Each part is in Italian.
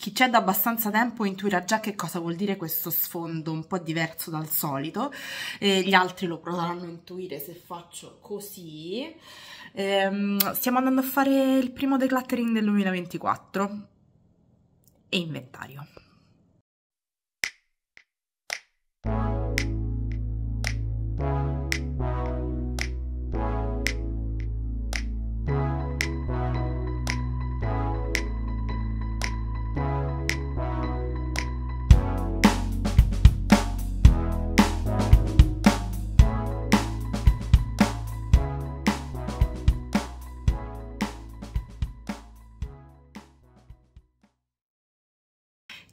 chi c'è da abbastanza tempo intuirà già che cosa vuol dire questo sfondo un po' diverso dal solito, eh, gli altri lo potranno intuire se faccio così. Eh, stiamo andando a fare il primo decluttering del 2024 e inventario.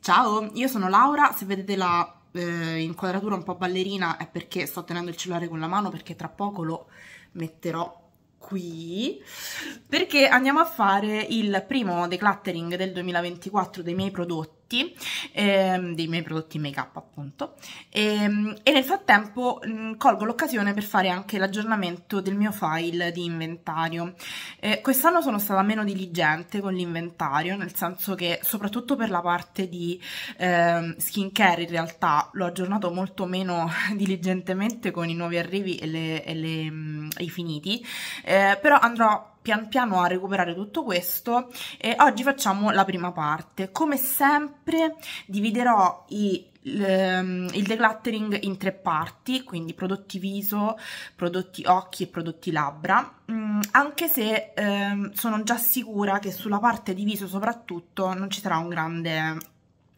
Ciao, io sono Laura, se vedete la eh, inquadratura un po' ballerina è perché sto tenendo il cellulare con la mano perché tra poco lo metterò qui perché andiamo a fare il primo decluttering del 2024 dei miei prodotti prodotti, ehm, dei miei prodotti make up appunto, ehm, e nel frattempo mh, colgo l'occasione per fare anche l'aggiornamento del mio file di inventario. Eh, quest'anno sono stata meno diligente con l'inventario, nel senso che soprattutto per la parte di ehm, skincare in realtà l'ho aggiornato molto meno diligentemente con i nuovi arrivi e, le, e le, mh, i finiti, eh, però andrò pian piano a recuperare tutto questo e oggi facciamo la prima parte. Come sempre dividerò i ehm, il decluttering in tre parti, quindi prodotti viso, prodotti occhi e prodotti labbra, mm, anche se ehm, sono già sicura che sulla parte di viso soprattutto non ci sarà un grande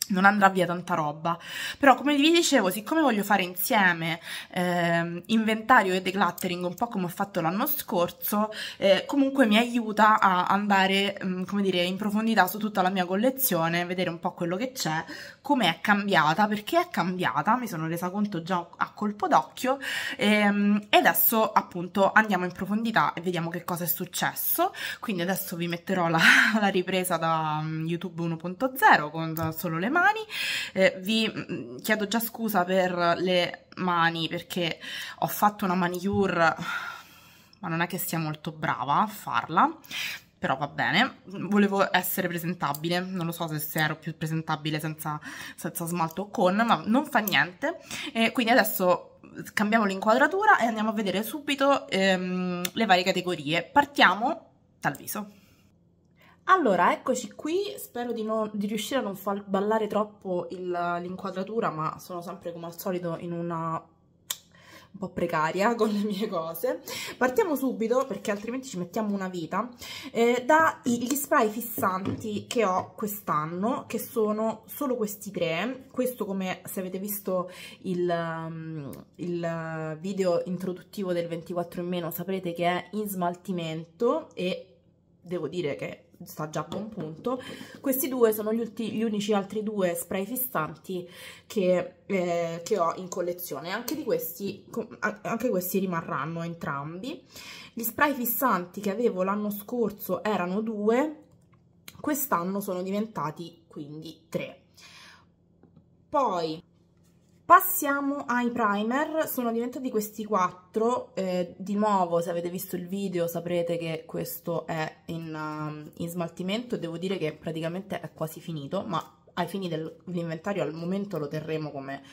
non andrà via tanta roba. Però, come vi dicevo, siccome voglio fare insieme eh, inventario e decluttering, un po' come ho fatto l'anno scorso, eh, comunque mi aiuta a andare, mm, come dire, in profondità su tutta la mia collezione, vedere un po' quello che c'è, come è cambiata, perché è cambiata, mi sono resa conto già a colpo d'occhio, ehm, e adesso appunto andiamo in profondità e vediamo che cosa è successo. Quindi adesso vi metterò la, la ripresa da mm, YouTube 1.0 con solo le mani mani. Eh, vi mm, chiedo già scusa per le mani perché ho fatto una manicure ma non è che sia molto brava a farla però va bene, volevo essere presentabile, non lo so se, se ero più presentabile senza, senza, smalto o con, ma non fa niente, e quindi adesso cambiamo l'inquadratura e andiamo a vedere subito ehm, le varie categorie, partiamo dal viso. Allora, eccoci qui, spero di, non, di riuscire a non far ballare troppo l'inquadratura, ma sono sempre come al solito in una un po' precaria con le mie cose. Partiamo subito, perché altrimenti ci mettiamo una vita, eh, dagli spray fissanti che ho quest'anno, che sono solo questi tre. Questo, come se avete visto il, mm, il video introduttivo del 24 in meno, saprete che è in smaltimento e devo dire che sta già a buon punto. Questi due sono gli, gli, unici altri due spray fissanti che, eh, che ho in collezione. Anche, di questi, anche questi rimarranno entrambi. Gli spray fissanti che avevo l'anno scorso erano due, quest'anno sono diventati quindi tre. Poi Passiamo ai primer, sono diventati questi quattro, eh, di nuovo se avete visto il video saprete che questo è in, uh, in smaltimento e devo dire che praticamente è quasi finito, ma ai fini dell'inventario al momento lo terremo come,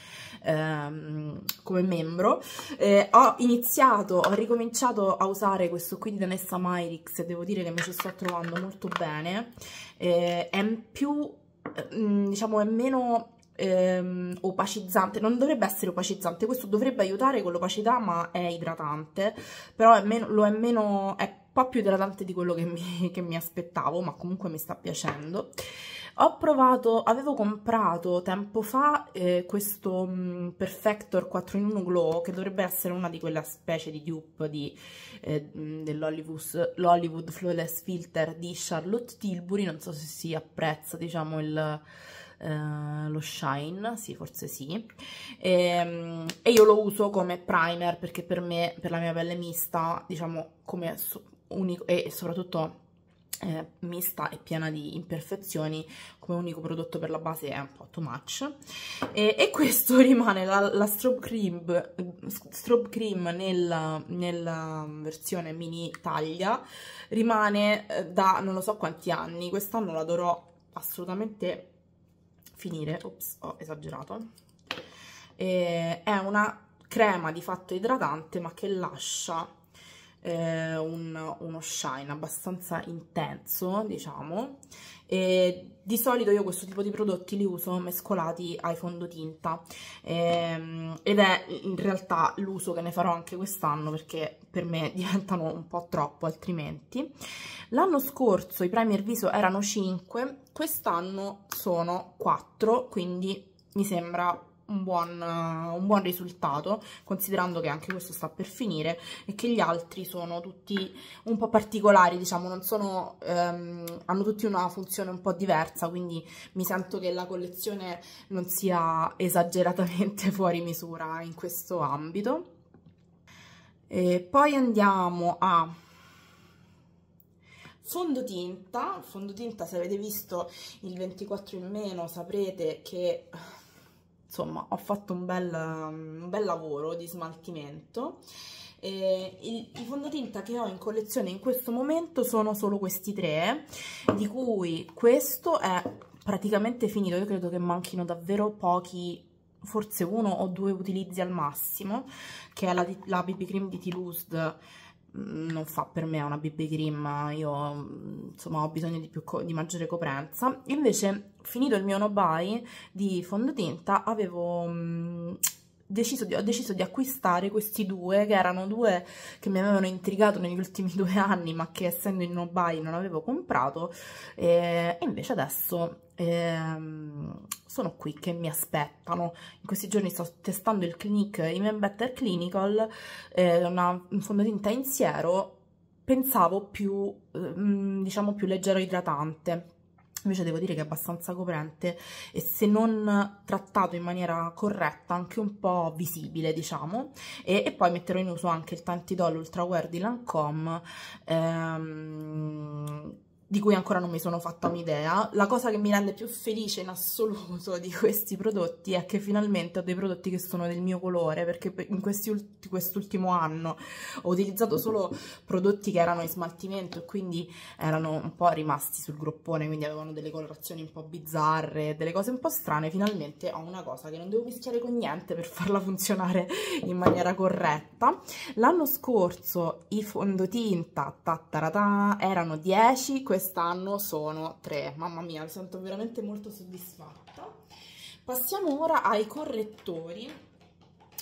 ehm, come membro. Eh, ho iniziato, ho ricominciato a usare questo qui di Danessa Myrix e devo dire che mi ci sto trovando molto bene. Eh, è più, eh, mm, diciamo, è meno ehm, opacizzante, non dovrebbe essere opacizzante, questo dovrebbe aiutare con l'opacità ma è idratante, però è meno, lo è meno, è un po' più idratante di quello che mi, che mi aspettavo, ma comunque mi sta piacendo. Ho provato, avevo comprato tempo fa eh, questo mh, mm, Perfector 4 in 1 Glow che dovrebbe essere una di quelle specie di dupe di, eh, mm, dell'Hollywood Flawless Filter di Charlotte Tilbury, non so se si apprezza diciamo il eh, lo shine, sì forse sì, e, ehm, e, io lo uso come primer perché per me, per la mia pelle mista, diciamo come unico e soprattutto eh, mista e piena di imperfezioni come unico prodotto per la base è un po' too much e, e questo rimane la, la strobe cream, strobe cream nella, nella, um, versione mini taglia rimane eh, da non lo so quanti anni quest'anno la dovrò assolutamente finire, ops, ho esagerato, eh, è una crema di fatto idratante ma che lascia eh, un, uno shine abbastanza intenso, diciamo, e di solito io questo tipo di prodotti li uso mescolati ai fondotinta ehm, ed è in realtà l'uso che ne farò anche quest'anno perché per me diventano un po' troppo altrimenti. L'anno scorso i primer viso erano 5, quest'anno sono 4, quindi mi sembra un buon, un buon risultato, considerando che anche questo sta per finire e che gli altri sono tutti un po' particolari, diciamo, non sono, ehm, hanno tutti una funzione un po' diversa, quindi mi sento che la collezione non sia esageratamente fuori misura in questo ambito. E poi andiamo a fondotinta, fondotinta se avete visto il 24 in meno saprete che insomma ho fatto un bel, um, un bel lavoro di smaltimento eh, il, i fondotinta che ho in collezione in questo momento sono solo questi tre di cui questo è praticamente finito io credo che manchino davvero pochi forse uno o due utilizzi al massimo che è la, la BB Cream di t Mm, non fa per me una BB cream, io mm, insomma ho bisogno di, più di maggiore coprenza. Invece, finito il mio no buy di fondotinta, avevo mh, mm, deciso di, ho deciso di acquistare questi due, che erano due che mi avevano intrigato negli ultimi due anni, ma che essendo in no buy non avevo comprato, e invece adesso ehm, sono qui che mi aspettano. In questi giorni sto testando il Clinique Even Better Clinical, eh, una fondotinta in siero, pensavo più, ehm, diciamo, più leggero idratante. Invece devo dire che è abbastanza coprente e se non trattato in maniera corretta anche un po' visibile diciamo e, e poi metterò in uso anche il Tantidol Ultra Wear di Lancome ehm, di cui ancora non mi sono fatta un'idea. La cosa che mi rende più felice in assoluto di questi prodotti è che finalmente ho dei prodotti che sono del mio colore, perché in quest'ultimo quest anno ho utilizzato solo prodotti che erano in smaltimento e quindi erano un po' rimasti sul groppone, quindi avevano delle colorazioni un po' bizzarre, delle cose un po' strane. Finalmente ho una cosa che non devo mischiare con niente per farla funzionare in maniera corretta. L'anno scorso i fondotinta erano 10, quest'anno sono tre. Mamma mia, mi sento veramente molto soddisfatta. Passiamo ora ai correttori.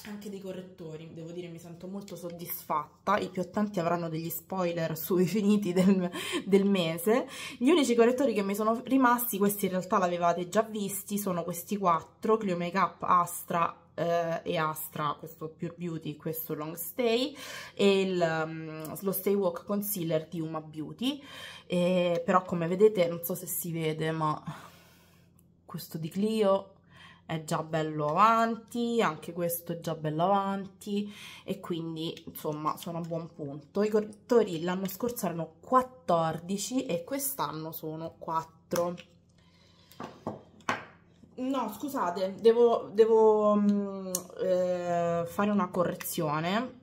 Anche dei correttori, devo dire, mi sento molto soddisfatta. I più attenti avranno degli spoiler sui finiti del, del mese. Gli unici correttori che mi sono rimasti, questi in realtà l'avevate già visti, sono questi quattro, Clio Makeup, Astra, eh, e Astra, questo Pure Beauty, questo Long Stay e il, um, lo Stay Walk Concealer di Uma Beauty, e, però come vedete, non so se si vede, ma questo di Clio è già bello avanti, anche questo è già bello avanti e quindi insomma sono a buon punto. I correttori l'anno scorso erano 14 e quest'anno sono 4. No, scusate, devo, devo mm, eh, fare una correzione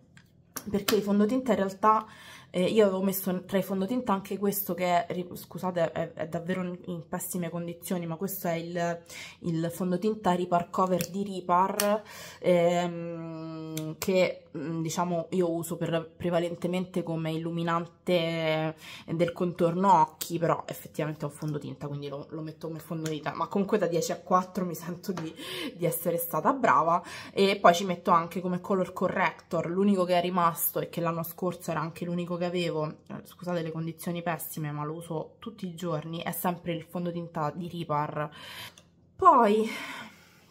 perché i fondotinta in realtà eh, io avevo messo tra i fondotinta anche questo che, scusate, è, è davvero in, in, pessime condizioni, ma questo è il, il fondotinta Ripar Cover di Ripar, ehm, che mm, diciamo io uso per, prevalentemente come illuminante del contorno occhi, però effettivamente è un fondotinta, quindi lo, lo metto come fondotinta, ma comunque da 10 a 4 mi sento di, di essere stata brava, e poi ci metto anche come color corrector, l'unico che è rimasto e che l'anno scorso era anche l'unico che che avevo, eh, scusate le condizioni pessime ma lo uso tutti i giorni, è sempre il fondotinta di Ripar. Poi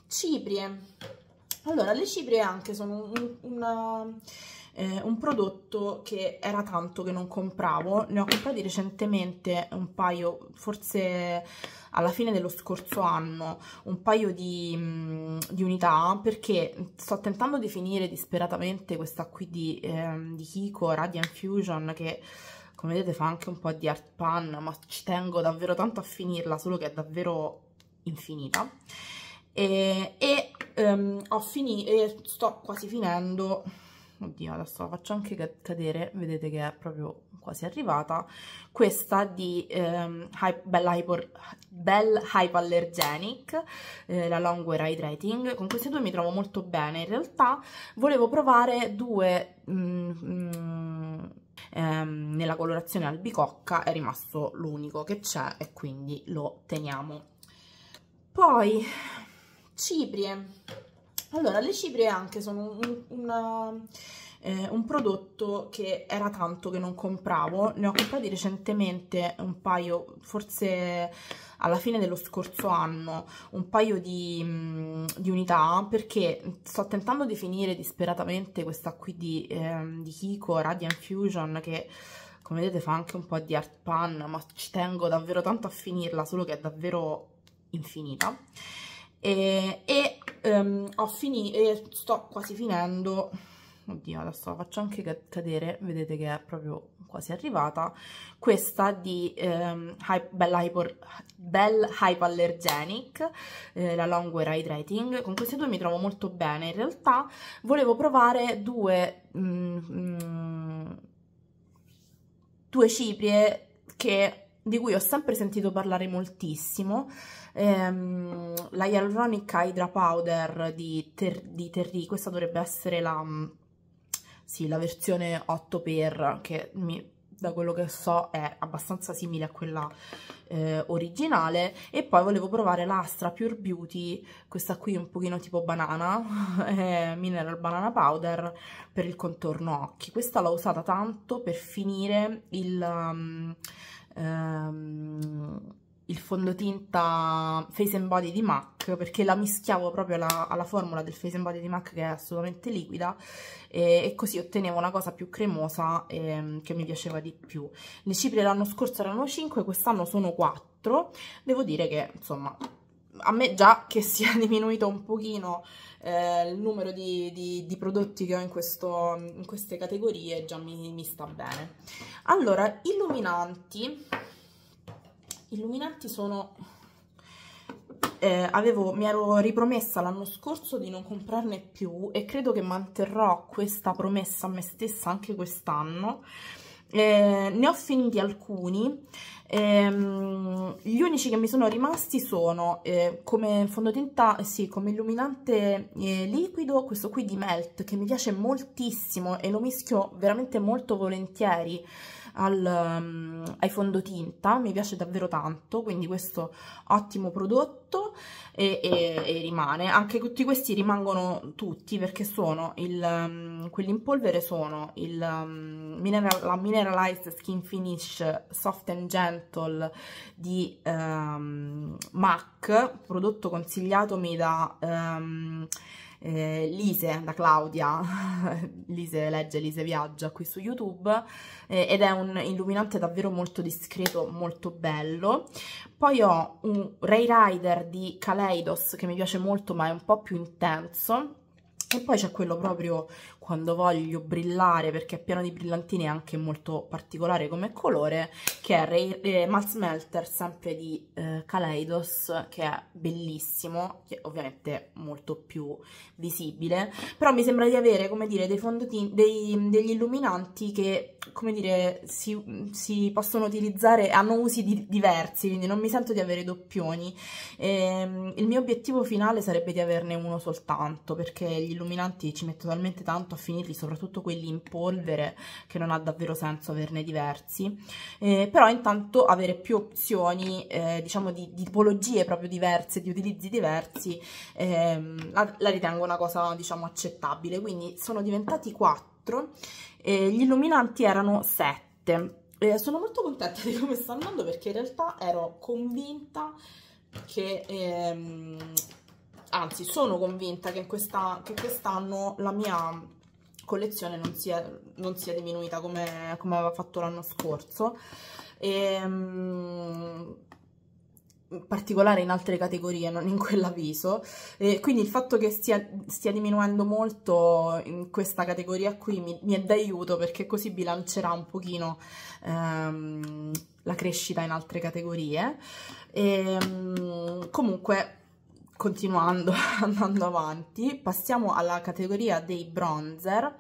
ciprie, allora le ciprie anche sono un, una eh, un prodotto che era tanto che non compravo, ne ho comprati recentemente un paio, forse alla fine dello scorso anno un paio di, mm, di, unità perché sto tentando di finire disperatamente questa qui di, eh, di Kiko Radiant Fusion che come vedete fa anche un po' di art pan ma ci tengo davvero tanto a finirla solo che è davvero infinita e, e, um, ho finito e sto quasi finendo oddio adesso la faccio anche cadere vedete che è proprio quasi arrivata questa di ehm, Hi Bell Hypoallergenic eh, la Longwear Hydrating con queste due mi trovo molto bene in realtà volevo provare due mm, mm, ehm, nella colorazione albicocca è rimasto l'unico che c'è e quindi lo teniamo poi ciprie allora, le ciprie anche sono un, una, eh, un, prodotto che era tanto che non compravo, ne ho comprati recentemente un paio, forse alla fine dello scorso anno, un paio di, mm, di unità, perché sto tentando di finire disperatamente questa qui di, eh, di Kiko Radiant Fusion, che come vedete fa anche un po' di art pan, ma ci tengo davvero tanto a finirla, solo che è davvero infinita eh, e, ehm, e um, ho finito sto quasi finendo oddio adesso la faccio anche cadere vedete che è proprio quasi arrivata questa di um, ehm, Hi Bella, Hyper, Bell Hypoallergenic eh, la Longwear Hydrating con queste due mi trovo molto bene in realtà volevo provare due mm, mm, due ciprie che di cui ho sempre sentito parlare moltissimo, ehm, la Hyaluronic Hydra Powder di, Ter di Terry, questa dovrebbe essere la, mm, sì, la versione 8x che mi, da quello che so è abbastanza simile a quella eh, originale e poi volevo provare l'Astra Pure Beauty, questa qui un pochino tipo banana, eh, mineral banana powder per il contorno occhi. Questa l'ho usata tanto per finire il... Um, ehm, il fondotinta Face and Body di MAC perché la mischiavo proprio alla, alla, formula del Face and Body di MAC che è assolutamente liquida e, e così ottenevo una cosa più cremosa e, ehm, che mi piaceva di più. Le cipria l'anno scorso erano 5, quest'anno sono 4, devo dire che insomma a me già che si è diminuito un pochino eh, il numero di, di, di, prodotti che ho in, questo, in queste categorie già mi, mi, sta bene. Allora, illuminanti. Illuminanti sono... Eh, avevo, mi ero ripromessa l'anno scorso di non comprarne più e credo che manterrò questa promessa a me stessa anche quest'anno. Eh, ne ho finiti alcuni Ehm, gli unici che mi sono rimasti sono eh, come fondotinta, eh, sì, come illuminante eh, liquido, questo qui di Melt che mi piace moltissimo e lo mischio veramente molto volentieri al, um, ai fondotinta, mi piace davvero tanto, quindi questo ottimo prodotto e, e, e rimane. Anche tutti questi rimangono tutti perché sono il, um, quelli in polvere sono il, mm, mineral, la Mineralized Skin Finish Soft and Gentle di ehm, MAC, prodotto consigliatomi da... Ehm, eh, Lise, da Claudia, Lise legge, Lise viaggia qui su YouTube, eh, ed è un illuminante davvero molto discreto, molto bello. Poi ho un Ray Rider di Kaleidos che mi piace molto ma è un po' più intenso, e poi c'è quello proprio quando voglio brillare, perché è pieno di brillantini e anche molto particolare come colore, che è Ray, eh, Malsmelter, sempre di eh, Kaleidos, che è bellissimo, che è ovviamente molto più visibile, però mi sembra di avere, come dire, dei fondotini, dei, degli illuminanti che, come dire, si, si possono utilizzare, hanno usi di, diversi, quindi non mi sento di avere doppioni. E, ehm, il mio obiettivo finale sarebbe di averne uno soltanto, perché gli illuminanti ci metto talmente tanto a finirli, soprattutto quelli in polvere, che non ha davvero senso averne diversi, eh, però intanto avere più opzioni, eh, diciamo, di, di, tipologie proprio diverse, di utilizzi diversi, ehm, la, la ritengo una cosa, diciamo, accettabile. Quindi sono diventati 4, eh, gli illuminanti erano 7. Eh, sono molto contenta di come sta andando perché in realtà ero convinta che... Ehm, anzi sono convinta che quest'anno quest la mia collezione non sia, non sia diminuita come, come, aveva fatto l'anno scorso. E, ehm, in particolare in altre categorie, non in quella viso. E quindi il fatto che stia, stia, diminuendo molto in questa categoria qui mi, mi è d'aiuto perché così bilancerà un pochino ehm, la crescita in altre categorie. E, ehm, comunque continuando andando avanti, passiamo alla categoria dei bronzer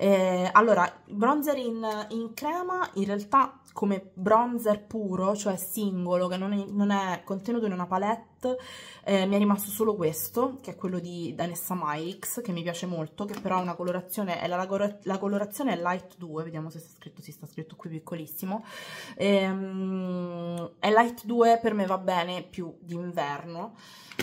eh, allora, bronzer in, in, crema, in realtà come bronzer puro, cioè singolo, che non è, non è contenuto in una palette, eh, mi è rimasto solo questo, che è quello di Danessa Myricks, che mi piace molto, che però ha una colorazione, la, la, la, colorazione è light 2, vediamo se sta scritto, si sta scritto qui piccolissimo. Ehm, è light 2, per me va bene più d'inverno,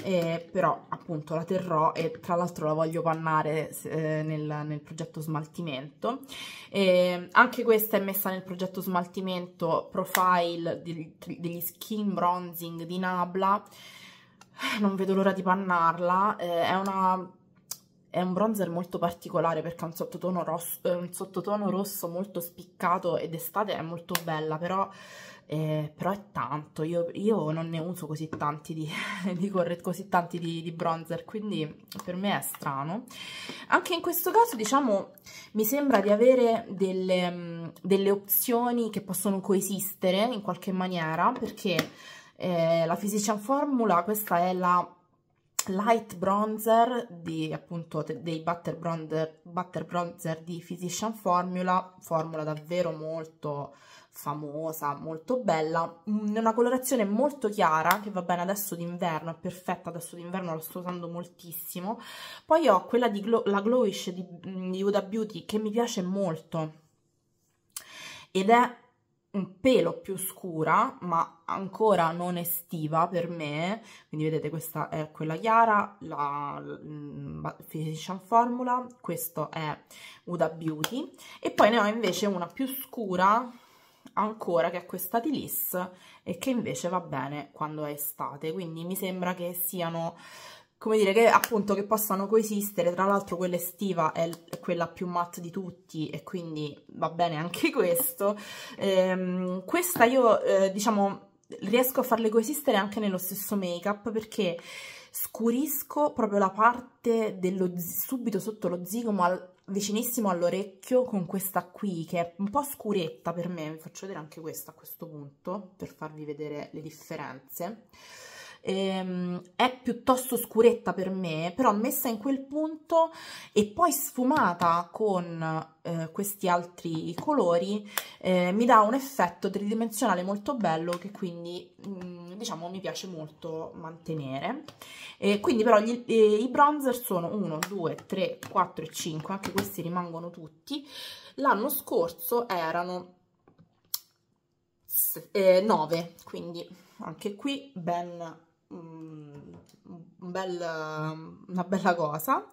eh, però appunto la terrò e tra l'altro la voglio pannare eh, nel, nel progetto smaltimento smaltimento. Eh, anche questa è messa nel progetto smaltimento profile di, degli skin bronzing di Nabla. Non vedo l'ora di pannarla. Eh, è una è un bronzer molto particolare perché ha un sottotono, rosso, eh, un sottotono rosso molto spiccato ed estate è molto bella, però eh, però è tanto, io, io, non ne uso così tanti di, di, così tanti di, di bronzer, quindi per me è strano. Anche in questo caso, diciamo, mi sembra di avere delle, mm, delle opzioni che possono coesistere in qualche maniera, perché eh, la Physician Formula, questa è la light bronzer di appunto dei butter bronzer, butter bronzer di Physician Formula formula davvero molto famosa molto bella in una colorazione molto chiara che va bene adesso d'inverno è perfetta adesso d'inverno la sto usando moltissimo poi ho quella di Glow, la glowish di, di Huda Beauty che mi piace molto ed è un pelo più scura, ma ancora non estiva per me, quindi vedete questa è quella chiara, la, la mm, Physician Formula, questo è Uda Beauty, e poi ne ho invece una più scura ancora che è questa di Liss e che invece va bene quando è estate, quindi mi sembra che siano come dire, che appunto che possano coesistere, tra l'altro quella estiva è quella più matte di tutti e quindi va bene anche questo. Ehm, questa io, eh, diciamo, riesco a farle coesistere anche nello stesso make-up perché scurisco proprio la parte dello, subito sotto lo zigomo al, vicinissimo all'orecchio con questa qui che è un po' scuretta per me, vi faccio vedere anche questa a questo punto per farvi vedere le differenze ehm, è piuttosto scuretta per me, però messa in quel punto e poi sfumata con eh, questi altri colori eh, mi dà un effetto tridimensionale molto bello che quindi mh, mm, diciamo mi piace molto mantenere. Eh, quindi però gli, eh, i bronzer sono 1, 2, 3, 4 e 5, anche questi rimangono tutti. L'anno scorso erano 9, eh, quindi anche qui ben un bel, una bella cosa,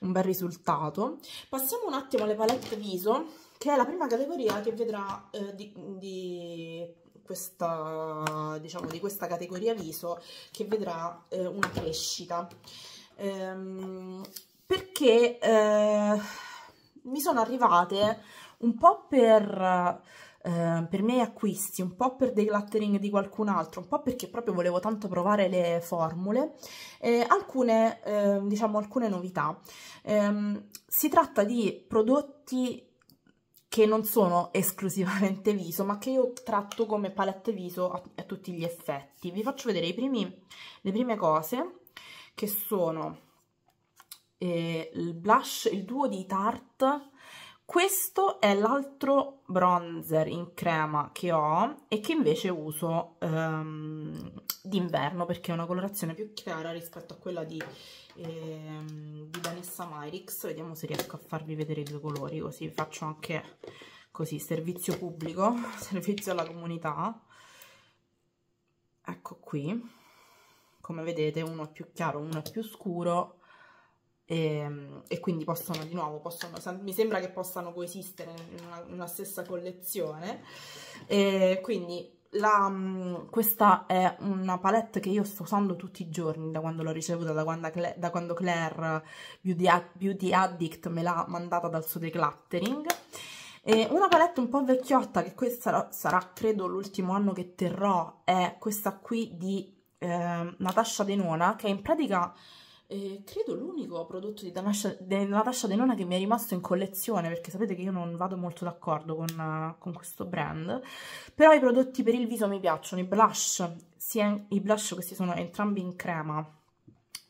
un bel risultato. Passiamo un attimo alle palette viso, che è la prima categoria che vedrà eh, di, di, questa, diciamo, di questa categoria viso, che vedrà eh, una crescita. Ehm, perché eh, mi sono arrivate un po' per Ehm, per miei acquisti, un po' per decluttering di qualcun altro, un po' perché proprio volevo tanto provare le formule, eh, alcune, eh, diciamo, alcune novità. Ehm, si tratta di prodotti che non sono esclusivamente viso, ma che io tratto come palette viso a, a tutti gli effetti. Vi faccio vedere primi, le prime cose, che sono eh, il blush, il duo di Tarte questo è l'altro bronzer in crema che ho e che invece uso ehm, d'inverno perché è una colorazione più chiara rispetto a quella di, ehm, di Vanessa Myrix. Vediamo se riesco a farvi vedere i due colori così faccio anche così servizio pubblico, servizio alla comunità. Ecco qui, come vedete uno è più chiaro, uno è più scuro e, ehm, e quindi possono di nuovo, possono, mi sembra che possano coesistere in una, in una stessa collezione, e ehm, quindi la, mhmm, questa è una palette che io sto usando tutti i giorni da quando l'ho ricevuta, da quando, da quando Claire Beauty, Beauty, Addict me l'ha mandata dal suo decluttering. E una palette un po' vecchiotta, che questa sarà credo l'ultimo anno che terrò, è questa qui di eh, Natasha Denona, che in pratica eh, credo l'unico prodotto di Danasha, de, Natasha Denona che mi è rimasto in collezione, perché sapete che io non vado molto d'accordo con, uh, con, questo brand, però i prodotti per il viso mi piacciono, i blush, sia, i blush questi sono entrambi in crema,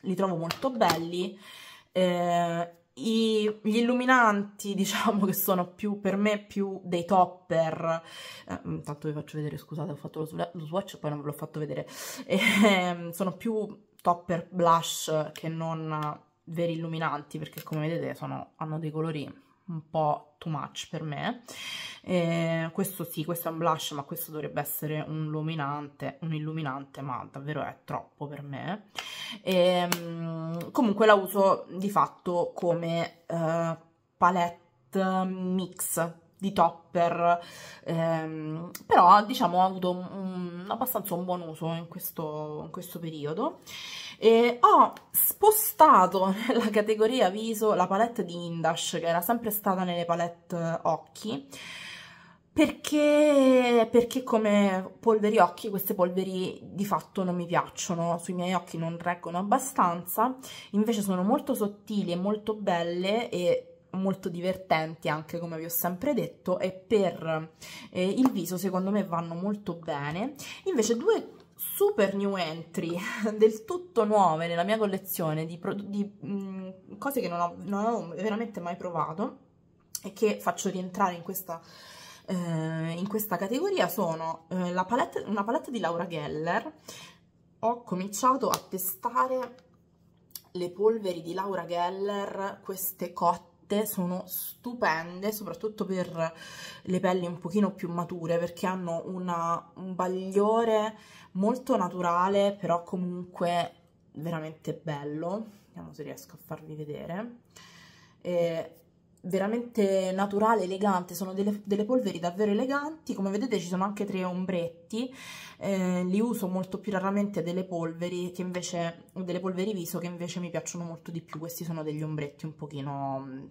li trovo molto belli, eh, i, gli illuminanti diciamo che sono più per me più dei topper eh, mm, intanto vi faccio vedere scusate ho fatto lo, swatch e poi non ve l'ho fatto vedere eh, sono più topper blush che non veri illuminanti perché come vedete sono, hanno dei colori un po' too much per me eh, questo sì, questo è un blush ma questo dovrebbe essere un illuminante, un illuminante ma davvero è troppo per me e, ehm, comunque la uso di fatto come eh, palette mix di topper, ehm, però diciamo ho avuto un, un, abbastanza un buon uso in questo, in questo periodo. E ho spostato nella categoria viso la palette di Indash, che era sempre stata nelle palette occhi, perché, perché, come polveri occhi queste polveri di fatto non mi piacciono, sui miei occhi non reggono abbastanza, invece sono molto sottili e molto belle e molto divertenti anche come vi ho sempre detto e per eh, il viso secondo me vanno molto bene invece due super new entry del tutto nuove nella mia collezione di, di mh, mm, cose che non, ho, non avevo veramente mai provato e che faccio rientrare in questa eh, in questa categoria sono eh, palette, una palette di Laura Geller ho cominciato a testare le polveri di Laura Geller queste cotte veramente sono stupende, soprattutto per le pelli un pochino più mature, perché hanno una, un bagliore molto naturale, però comunque veramente bello. Vediamo se riesco a farvi vedere. E veramente naturale, elegante, sono delle, delle, polveri davvero eleganti, come vedete ci sono anche tre ombretti, eh, li uso molto più raramente delle polveri, che invece, delle polveri viso che invece mi piacciono molto di più, questi sono degli ombretti un pochino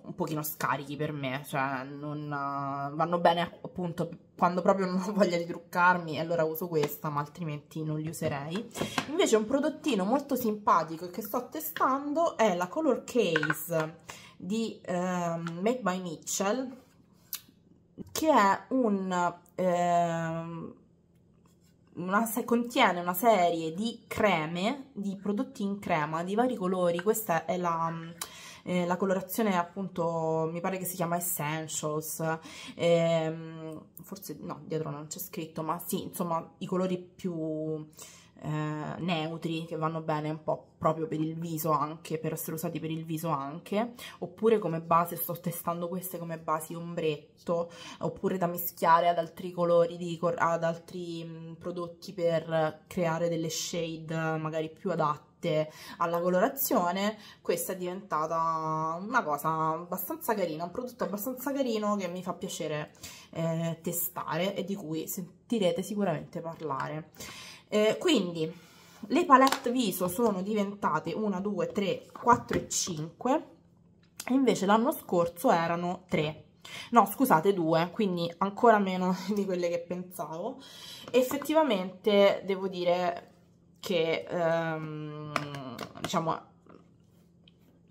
un pochino scarichi per me, cioè non eh, vanno bene appunto quando proprio non ho voglia di truccarmi e allora uso questa, ma altrimenti non li userei. Invece un prodottino molto simpatico che sto testando è la Color Case di eh, Made by Mitchell che è un eh, una, contiene una serie di creme, di prodotti in crema di vari colori, questa è la, eh, la colorazione appunto, mi pare che si chiama Essentials, eh, forse no, dietro non c'è scritto, ma sì, insomma i colori più eh, neutri che vanno bene un po' proprio per il viso anche, per essere usati per il viso anche, oppure come base, sto testando queste come basi ombretto, oppure da mischiare ad altri colori, di, ad altri mm, prodotti per creare delle shade eh, magari più adatte alla colorazione questa è diventata una cosa abbastanza carina un prodotto abbastanza carino che mi fa piacere eh, testare e di cui sentirete sicuramente parlare eh, quindi le palette viso sono diventate 1 2 3 4 e 5 e invece l'anno scorso erano 3 no scusate 2 quindi ancora meno di quelle che pensavo effettivamente devo dire che ehm, diciamo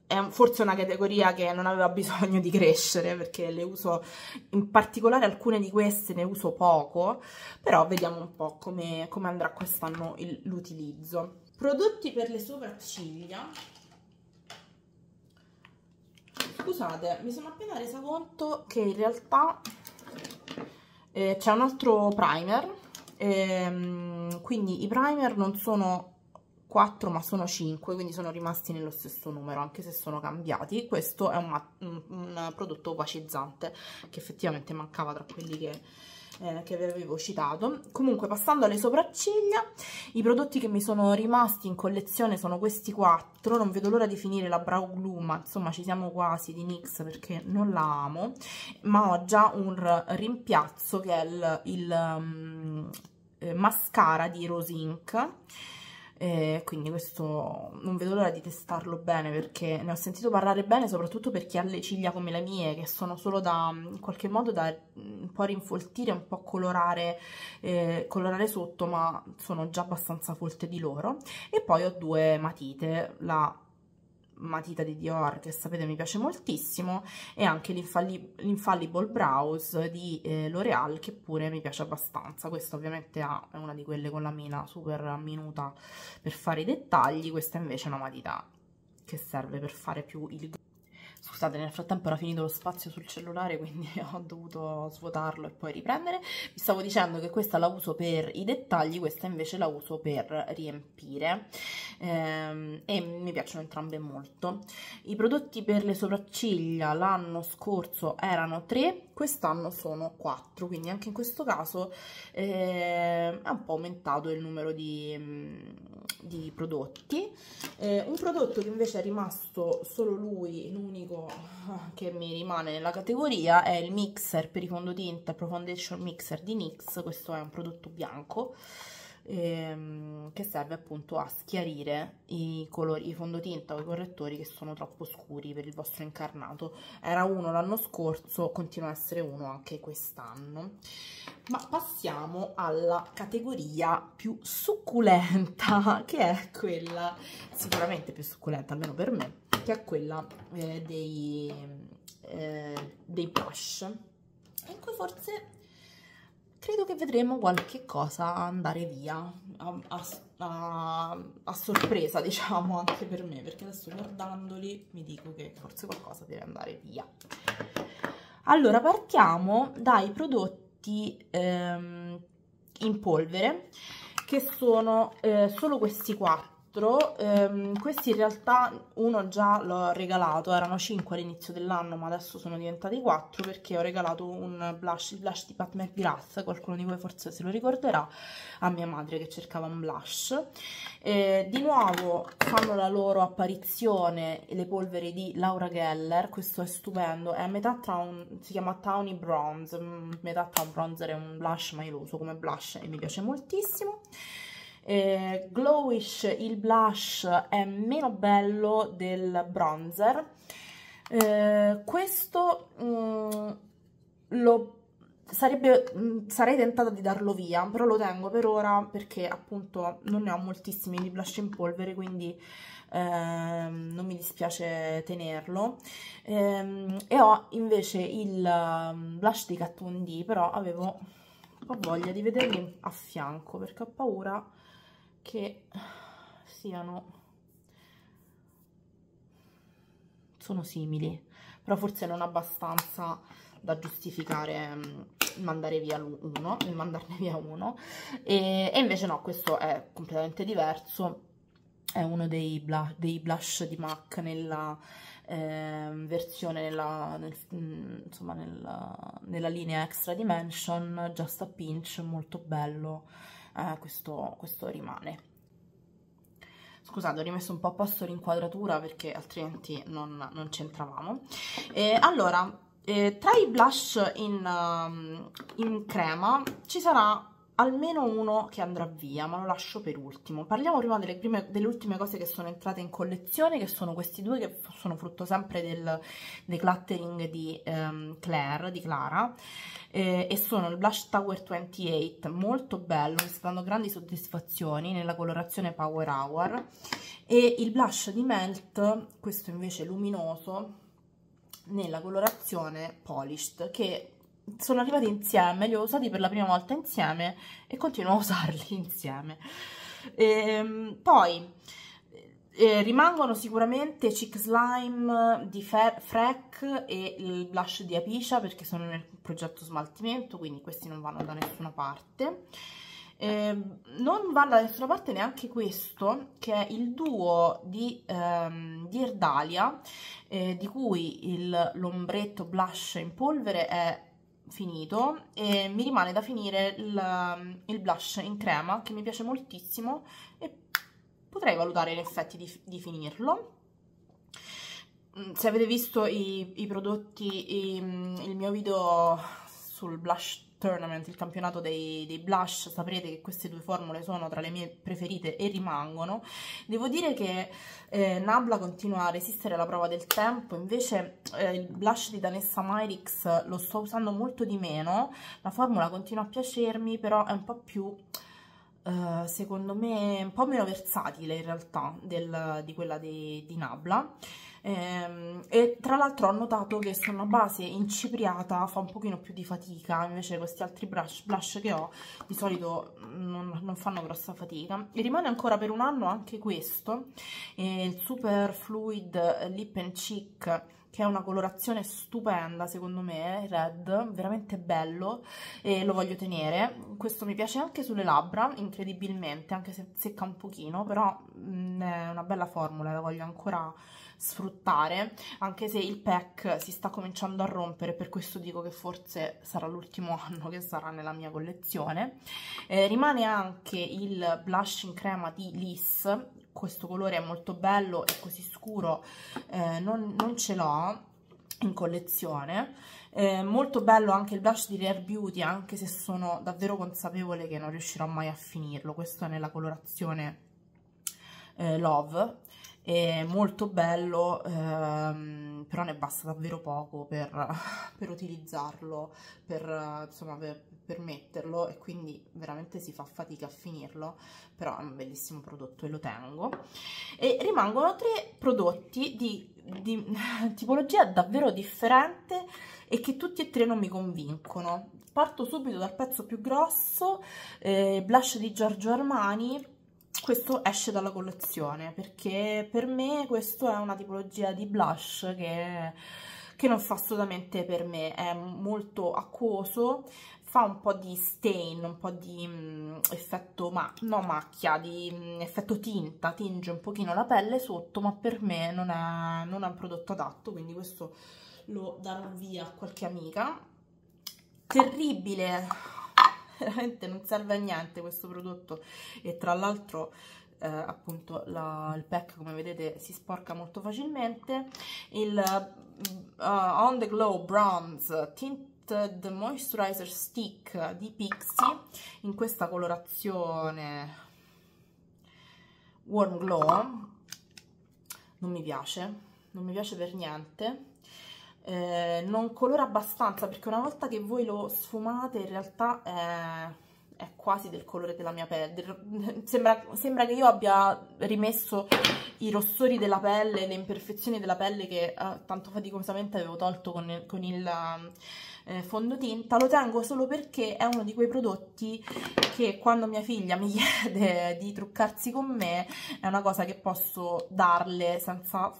è forse una categoria che non aveva bisogno di crescere perché le uso, in particolare alcune di queste ne uso poco, però vediamo un po' come, come andrà quest'anno l'utilizzo. Prodotti per le sopracciglia. Scusate, mi sono appena resa conto che in realtà eh, c'è un altro primer, ehm, quindi i primer non sono 4 ma sono 5 quindi sono rimasti nello stesso numero anche se sono cambiati questo è un, un prodotto opacizzante che effettivamente mancava tra quelli che, eh, che vi avevo citato comunque passando alle sopracciglia i prodotti che mi sono rimasti in collezione sono questi quattro non vedo l'ora di finire la brow glue ma insomma ci siamo quasi di NYX perché non la amo ma ho già un rimpiazzo che è il, il um, mascara di Rosink eh, quindi questo non vedo l'ora di testarlo bene perché ne ho sentito parlare bene soprattutto per chi ha le ciglia come le mie che sono solo da in mm, qualche modo da mm, un po' rinfoltire, un po' colorare, eh, colorare sotto ma sono già abbastanza folte di loro e poi ho due matite, la matita di Dior che sapete mi piace moltissimo e anche l'Infallible Brows di eh, L'Oreal che pure mi piace abbastanza questa ovviamente ha, è una di quelle con la mina super minuta per fare i dettagli questa invece è una matita che serve per fare più il Scusate, nel frattempo era finito lo spazio sul cellulare, quindi ho dovuto svuotarlo e poi riprendere. Vi stavo dicendo che questa la uso per i dettagli, questa invece la uso per riempire ehm, e mi piacciono entrambe molto. I prodotti per le sopracciglia l'anno scorso erano tre, quest'anno sono 4, quindi anche in questo caso eh, è un po' aumentato il numero di, mm, di prodotti. Eh, un prodotto che invece è rimasto solo lui, l'unico che mi rimane nella categoria, è il mixer per i fondotinta Pro Foundation Mixer di NYX, questo è un prodotto bianco, ehm, che serve appunto a schiarire i colori, i fondotinta o i correttori che sono troppo scuri per il vostro incarnato. Era uno l'anno scorso, continua a essere uno anche quest'anno. Ma passiamo alla categoria più succulenta, che è quella sicuramente più succulenta, almeno per me, che è quella eh, dei, eh, dei blush in cui forse credo che vedremo qualche cosa andare via a, a, a, a, sorpresa diciamo anche per me perché adesso guardandoli mi dico che forse qualcosa deve andare via allora partiamo dai prodotti ehm, in polvere che sono eh, solo questi quattro 4 ehm, questi in realtà uno già l'ho regalato erano 5 all'inizio dell'anno ma adesso sono diventati 4 perché ho regalato un blush, il blush di Pat McGrath qualcuno di voi forse se lo ricorderà a mia madre che cercava un blush eh, di nuovo fanno la loro apparizione le polveri di Laura Geller questo è stupendo è a metà tra un si chiama Tawny Bronze mm, metà tra un bronzer e un blush ma io lo uso come blush e mi piace moltissimo eh, glowish il blush è meno bello del bronzer eh, questo mm, lo sarebbe, mm, sarei tentata di darlo via, però lo tengo per ora perché appunto non ne ho moltissimi di blush in polvere, quindi ehm, non mi dispiace tenerlo. Ehm, e ho invece il mm, blush di Cat D, però avevo un po' voglia di vederli a fianco perché ho paura che siano sono simili però forse non abbastanza da giustificare mm, mandare via uno il mandarne via uno e, e invece no questo è completamente diverso è uno dei, blush, dei blush di MAC nella eh, versione, nella, nel, mm, insomma, nella, nella linea Extra Dimension, Just a Pinch, molto bello, eh, questo, questo rimane scusate ho rimesso un po' a posto l'inquadratura perché altrimenti non, non c'entravamo allora eh, tra i blush in, um, in, crema ci sarà almeno uno che andrà via, ma lo lascio per ultimo. Parliamo prima delle, prime, delle, ultime cose che sono entrate in collezione, che sono questi due che sono frutto sempre del decluttering di um, Claire, di Clara, eh, e sono il Blush Tower 28, molto bello, mi sta dando grandi soddisfazioni nella colorazione Power Hour, e il blush di Melt, questo invece luminoso, nella colorazione Polished, che sono arrivati insieme, li ho usati per la prima volta insieme e continuo a usarli insieme. E, ehm, poi eh, eh, rimangono sicuramente Chic Slime di Fer Freck e il blush di Apicia perché sono nel progetto smaltimento, quindi questi non vanno da nessuna parte. Eh, non va da nessuna parte neanche questo che è il duo di, ehm, di Erdalia eh, di cui l'ombretto blush in polvere è finito e mi rimane da finire il, il blush in crema che mi piace moltissimo e potrei valutare in effetti di, di finirlo mm, se avete visto i, i prodotti, i, il mio video sul blush Tournament, il campionato dei, dei, blush, saprete che queste due formule sono tra le mie preferite e rimangono. Devo dire che eh, Nabla continua a resistere alla prova del tempo, invece eh, il blush di Danessa Myrix lo sto usando molto di meno, la formula continua a piacermi, però è un po' più... Uh, secondo me un po' meno versatile in realtà del, di quella di, di Nabla Ehm, e tra l'altro ho notato che se una base incipriata fa un pochino più di fatica invece questi altri brush, blush che ho di solito non, non fanno grossa fatica e rimane ancora per un anno anche questo eh, il super fluid lip and cheek che è una colorazione stupenda secondo me, red, veramente bello e lo voglio tenere. Questo mi piace anche sulle labbra, incredibilmente, anche se secca un pochino, però mh, mm, è una bella formula, la voglio ancora sfruttare, anche se il pack si sta cominciando a rompere, per questo dico che forse sarà l'ultimo anno che sarà nella mia collezione. Eh, rimane anche il blush in crema di Liss, questo colore è molto bello, e così scuro, eh, non, non ce l'ho in collezione eh, molto bello anche il blush di Rare Beauty anche se sono davvero consapevole che non riuscirò mai a finirlo questo è nella colorazione eh, Love è molto bello, ehm, però ne basta davvero poco per, per utilizzarlo, per, insomma, per, per, metterlo e quindi veramente si fa fatica a finirlo, però è un bellissimo prodotto e lo tengo. E rimangono tre prodotti di, di tipologia davvero differente e che tutti e tre non mi convincono. Parto subito dal pezzo più grosso, eh, blush di Giorgio Armani, questo esce dalla collezione perché per me questo è una tipologia di blush che, che non fa assolutamente per me, è molto acquoso, fa un po' di stain, un po' di mh, mm, effetto, ma no macchia, di mh, mm, effetto tinta, tinge un pochino la pelle sotto, ma per me non è, non è un prodotto adatto, quindi questo lo darò via a qualche amica. Terribile veramente non serve a niente questo prodotto e tra l'altro eh, appunto la, il pack come vedete si sporca molto facilmente il uh, On The Glow Bronze Tinted Moisturizer Stick di Pixie in questa colorazione Warm Glow non mi piace non mi piace per niente eh, non colora abbastanza perché una volta che voi lo sfumate in realtà è, eh, è quasi del colore della mia pelle sembra, sembra, che io abbia rimesso i rossori della pelle le imperfezioni della pelle che eh, tanto faticosamente avevo tolto con, con il eh, fondotinta lo tengo solo perché è uno di quei prodotti che quando mia figlia mi chiede di truccarsi con me è una cosa che posso darle senza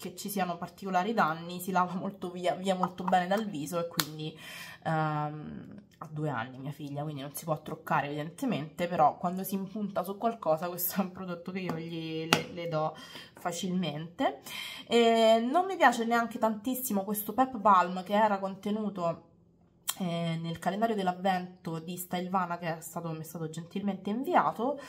che ci siano particolari danni, si lava molto via, via molto bene dal viso e quindi ehm, ha due anni mia figlia, quindi non si può truccare evidentemente, però quando si impunta su qualcosa questo è un prodotto che io gli, le, le do facilmente. E non mi piace neanche tantissimo questo Pep Balm che era contenuto eh, nel calendario dell'avvento di Stylevana che è stato, mi è stato gentilmente inviato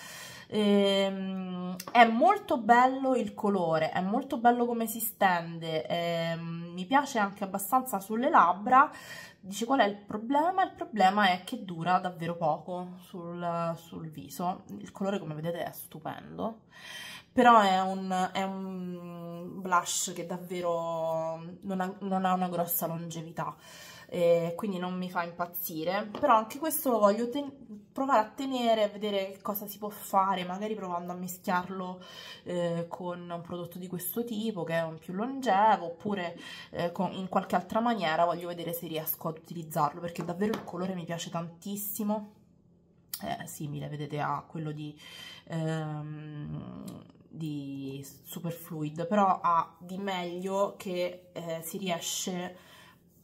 Ehm, è molto bello il colore, è molto bello come si stende, ehm, mi piace anche abbastanza sulle labbra. Dice qual è il problema? Il problema è che dura davvero poco sul, sul viso. Il colore come vedete è stupendo, però è un, è un blush che davvero non ha, non ha una grossa longevità eh, quindi non mi fa impazzire, però anche questo lo voglio provare a tenere, vedere cosa si può fare, magari provando a mischiarlo eh, con un prodotto di questo tipo che è un più longevo, oppure eh, con, in qualche altra maniera voglio vedere se riesco ad utilizzarlo, perché davvero il colore mi piace tantissimo, è simile, vedete, a quello di... Ehm, di Superfluid, però ha di meglio che eh, si riesce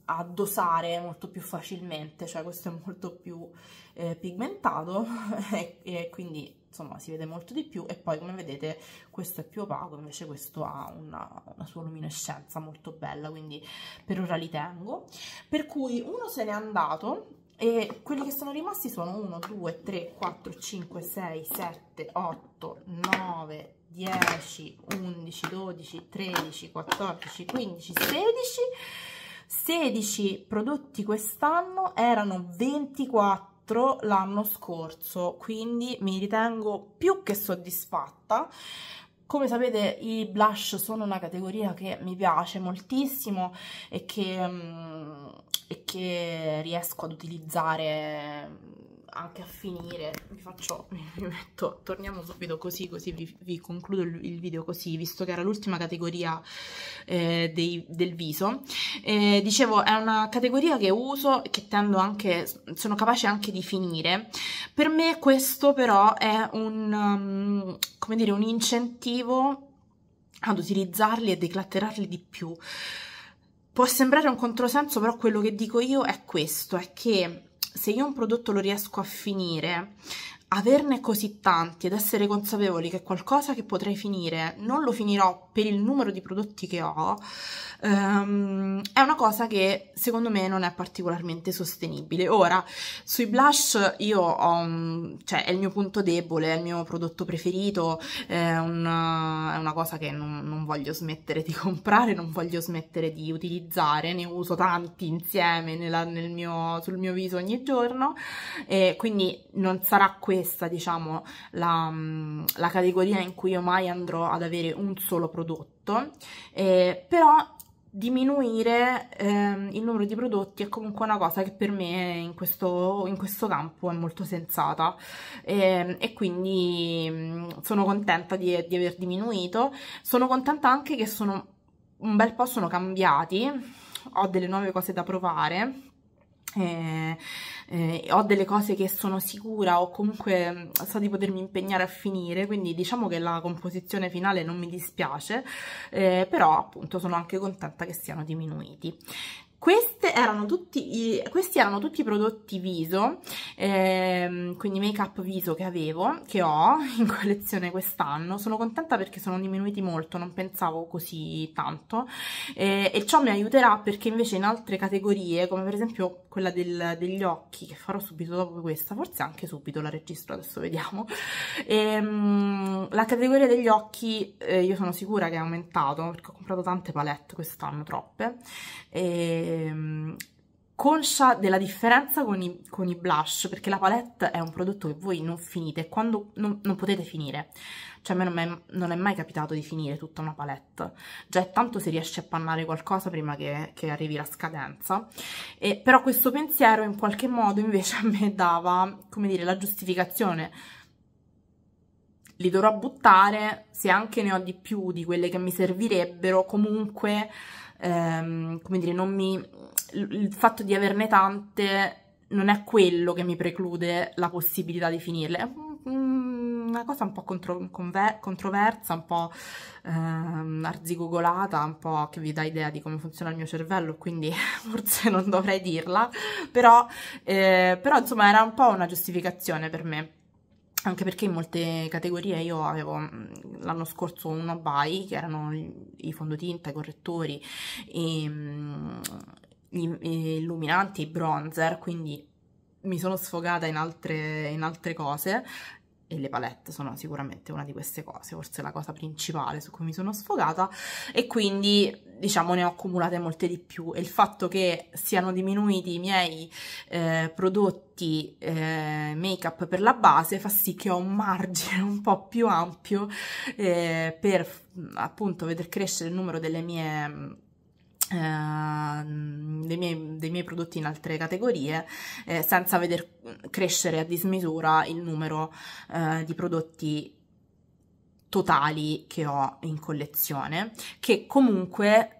a dosare molto più facilmente, cioè questo è molto più eh, pigmentato e, e, quindi insomma si vede molto di più e poi come vedete questo è più opaco, invece questo ha una, una sua luminescenza molto bella, quindi per ora li tengo. Per cui uno se n'è andato e quelli che sono rimasti sono 1, 2, 3, 4, 5, 6, 7, 8, 9, 10, 11, 12, 13, 14, 15, 16 16 prodotti quest'anno erano 24 l'anno scorso, quindi mi ritengo più che soddisfatta. Come sapete i blush sono una categoria che mi piace moltissimo e che, mm, e che riesco ad utilizzare anche a finire vi faccio vi metto torniamo subito così così vi, vi concludo il, il, video così visto che era l'ultima categoria eh, dei, del viso eh, dicevo è una categoria che uso e che tendo anche sono capace anche di finire per me questo però è un um, come dire un incentivo ad utilizzarli e declatterarli di più Può sembrare un controsenso, però quello che dico io è questo, è che se io un prodotto lo riesco a finire averne così tanti ed essere consapevoli che qualcosa che potrei finire non lo finirò per il numero di prodotti che ho um, è una cosa che secondo me non è particolarmente sostenibile ora sui blush io ho un, cioè è il mio punto debole è il mio prodotto preferito è una, è una cosa che non, non, voglio smettere di comprare non voglio smettere di utilizzare ne uso tanti insieme nella, nel mio, sul mio viso ogni giorno e quindi non sarà questo questa, diciamo, la, mm, la categoria in cui io mai andrò ad avere un solo prodotto, eh, però diminuire ehm, il numero di prodotti è comunque una cosa che per me in questo, in questo campo è molto sensata e, ehm, e quindi mm, sono contenta di, di, aver diminuito sono contenta anche che sono un bel po' sono cambiati ho delle nuove cose da provare e, eh, eh, ho delle cose che sono sicura o comunque so di potermi impegnare a finire, quindi diciamo che la composizione finale non mi dispiace, eh, però appunto sono anche contenta che siano diminuiti. Erano tutti, questi erano tutti i prodotti viso, ehm, quindi make up viso che avevo, che ho in collezione quest'anno. Sono contenta perché sono diminuiti molto, non pensavo così tanto eh, e ciò mi aiuterà perché invece in altre categorie, come per esempio quella del, degli occhi, che farò subito dopo questa, forse anche subito la registro, adesso vediamo. Ehm, la categoria degli occhi eh, io sono sicura che è aumentato perché ho comprato tante palette quest'anno, troppe. Eh, ehm, conscia della differenza con i, con i, blush, perché la palette è un prodotto che voi non finite, quando non, non potete finire. Cioè a me non è, non è, mai capitato di finire tutta una palette. Già è tanto se riesci a pannare qualcosa prima che, che arrivi la scadenza. E, però questo pensiero in qualche modo invece a me dava, come dire, la giustificazione. Li dovrò buttare, se anche ne ho di più di quelle che mi servirebbero, comunque ehm, come dire, non mi, il fatto di averne tante non è quello che mi preclude la possibilità di finirle. È mm, una cosa un po' contro, conver, controversa, un po' ehm, arzigogolata, un po' che vi dà idea di come funziona il mio cervello, quindi forse non dovrei dirla, però, eh, però insomma era un po' una giustificazione per me anche perché in molte categorie io avevo l'anno scorso un obai che erano i fondotinta, i correttori, i, gli, gli illuminanti, i bronzer, quindi mi sono sfogata in altre, in altre cose e le palette sono sicuramente una di queste cose, forse la cosa principale su cui mi sono sfogata e quindi diciamo ne ho accumulate molte di più e il fatto che siano diminuiti i miei eh, prodotti eh, make up per la base fa sì che ho un margine un po' più ampio eh, per appunto veder crescere il numero delle mie eh, dei, miei, dei, miei, prodotti in altre categorie eh, senza veder crescere a dismisura il numero eh, di prodotti totali che ho in collezione, che comunque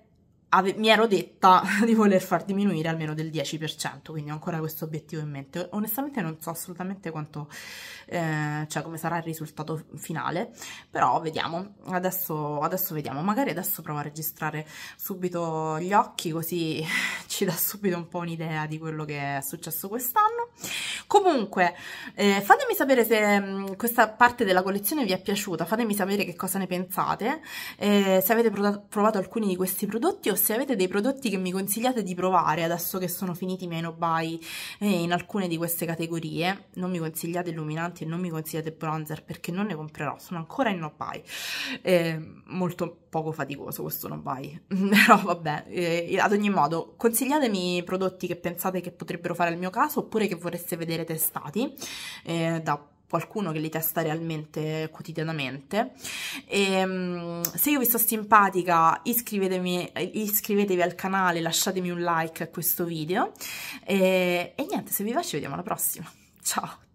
mi ero detta di voler far diminuire almeno del 10%, quindi ho ancora questo obiettivo in mente. Onestamente non so assolutamente quanto, eh, cioè come sarà il risultato finale, però vediamo, adesso, adesso vediamo, magari adesso provo a registrare subito gli occhi così ci dà subito un po' un'idea di quello che è successo quest'anno Comunque, eh, fatemi sapere se mh, mm, questa parte della collezione vi è piaciuta, fatemi sapere che cosa ne pensate, eh, se avete provato, alcuni di questi prodotti o se avete dei prodotti che mi consigliate di provare adesso che sono finiti i miei no buy eh, in alcune di queste categorie. Non mi consigliate illuminanti e non mi consigliate bronzer perché non ne comprerò, sono ancora in no buy. Eh, molto poco faticoso questo no buy, però vabbè, eh, ad ogni modo consigliatemi prodotti che pensate che potrebbero fare al mio caso oppure che vorrei vorreste vedere testati eh, da qualcuno che li testa realmente quotidianamente e, ehm, se io vi sto simpatica iscrivetevi al canale lasciatemi un like a questo video e, eh, e niente se vi va ci vediamo alla prossima ciao